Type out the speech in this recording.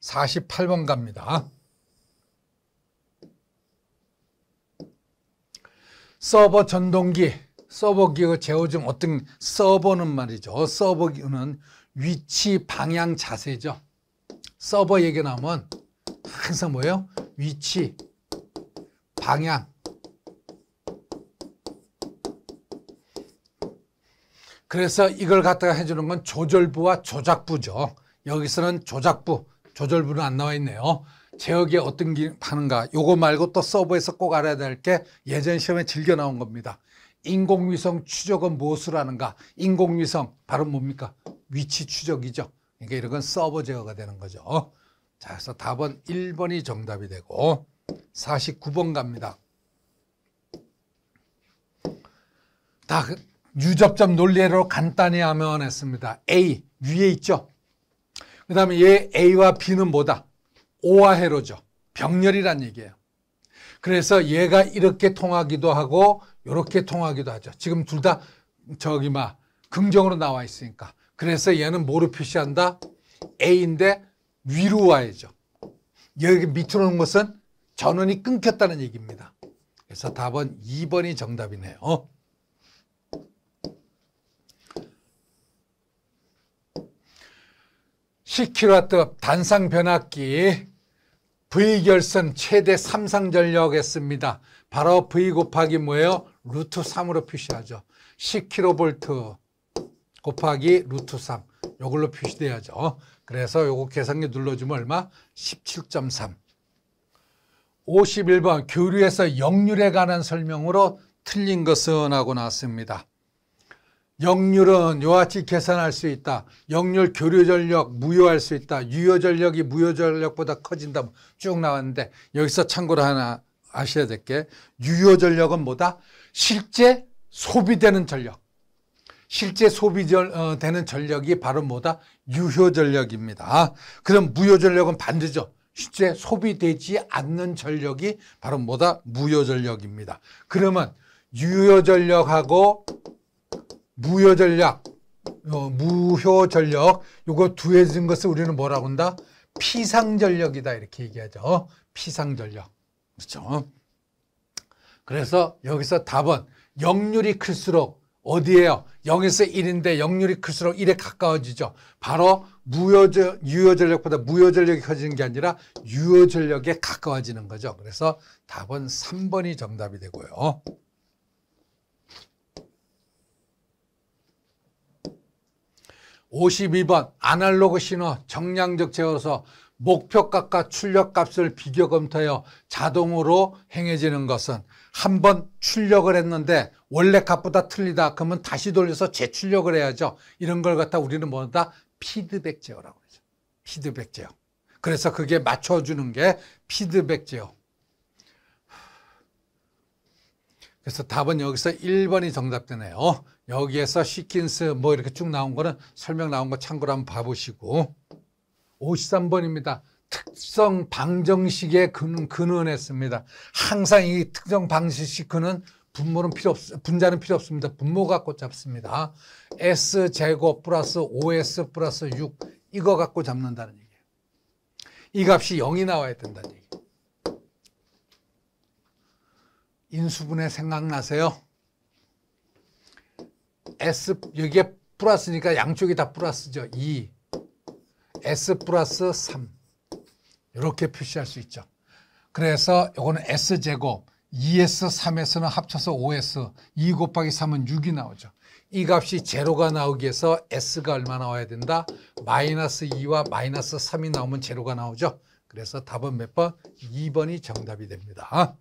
48번 갑니다. 서버 전동기, 서버기의 제어 중 어떤 서버는 말이죠. 서버기는 위치, 방향, 자세죠. 서버 얘기 나오면 항상 뭐예요? 위치, 방향. 그래서 이걸 갖다가 해주는 건 조절부와 조작부죠. 여기서는 조작부, 조절부는 안 나와 있네요. 제어기에 어떤 기능하는가 요거 말고 또 서버에서 꼭 알아야 될 게 예전 시험에 즐겨 나온 겁니다. 인공위성 추적은 무엇을 하는가? 인공위성 바로 뭡니까? 위치 추적이죠. 그러니까 이런 건 서버 제어가 되는 거죠. 자, 그래서 답은 1번이 정답이 되고 49번 갑니다. 다 그 유접점 논리로 간단히 하면 했습니다. A 위에 있죠. 그 다음에 얘 A와 B는 뭐다? 오아해로죠. 병렬이란 얘기예요. 그래서 얘가 이렇게 통하기도 하고 이렇게 통하기도 하죠. 지금 둘 다 저기 막 긍정으로 나와 있으니까. 그래서 얘는 뭐로 표시한다? A인데 위로 와야죠. 여기 밑으로 오는 것은 전원이 끊겼다는 얘기입니다. 그래서 답은 2번이 정답이네요. 10kW 단상 변압기 V결선 최대 3상 전력했습니다. 바로 V 곱하기 뭐예요? 루트 3으로 표시하죠. 10kV 곱하기 루트 3. 이걸로 표시돼야죠. 그래서 요거 계산기 눌러주면 얼마? 17.3. 51번 교류에서 역률에 관한 설명으로 틀린 것은 하고 나왔습니다. 역률은 요같이 계산할 수 있다. 역률 교류 전력 무효할 수 있다. 유효 전력이 무효 전력보다 커진다. 쭉 나왔는데 여기서 참고로 하나 아셔야 될 게 유효 전력은 뭐다? 실제 소비되는 전력. 실제 소비되는 어, 전력이 바로 뭐다? 유효 전력입니다. 그럼 무효 전력은 반드죠. 실제 소비되지 않는 전력이 바로 뭐다? 무효 전력입니다. 그러면 유효 전력하고 무효 전략, 어, 무효 전력, 요거 두해진 것을 우리는 뭐라고 한다? 피상 전력이다. 이렇게 얘기하죠. 피상 전력. 그렇죠. 그래서 여기서 답은 역률이 클수록 어디에요? 0에서 1인데 역률이 클수록 1에 가까워지죠. 바로 유효전력보다 무효전력이 커지는 게 아니라 유효전력에 가까워지는 거죠. 그래서 답은 3번이 정답이 되고요. 52번 아날로그 신호 정량적 제어서 목표값과 출력값을 비교 검토하여 자동으로 행해지는 것은 한번 출력을 했는데 원래 값보다 틀리다 그러면 다시 돌려서 재출력을 해야죠. 이런 걸 갖다 우리는 뭐다 피드백 제어라고 하죠. 피드백 제어. 그래서 그게 맞춰주는 게 피드백 제어. 그래서 답은 여기서 1번이 정답되네요. 여기에서 시킨스 뭐 이렇게 쭉 나온 거는 설명 나온 거 참고로 한번 봐보시고 53번입니다. 특성 방정식의 근 근원했습니다. 항상 이 특정 방정식 근원 분모는 필요 없, 분자는 필요 없습니다. 분모 갖고 잡습니다. S 제곱 플러스 5S 플러스 6 이거 갖고 잡는다는 얘기예요. 이 값이 0이 나와야 된다는 얘기예요. 인수분해 생각나세요? S 여기에 플러스니까 양쪽이 다 플러스죠. 2 S 플러스 3 이렇게 표시할 수 있죠. 그래서 이거는 S제곱 2S, 3S는 합쳐서 5S 2 곱하기 3은 6이 나오죠. 이 값이 제로가 나오기 위해서 S가 얼마 나와야 된다? 마이너스 2와 마이너스 3이 나오면 제로가 나오죠. 그래서 답은 몇 번? 2번이 정답이 됩니다.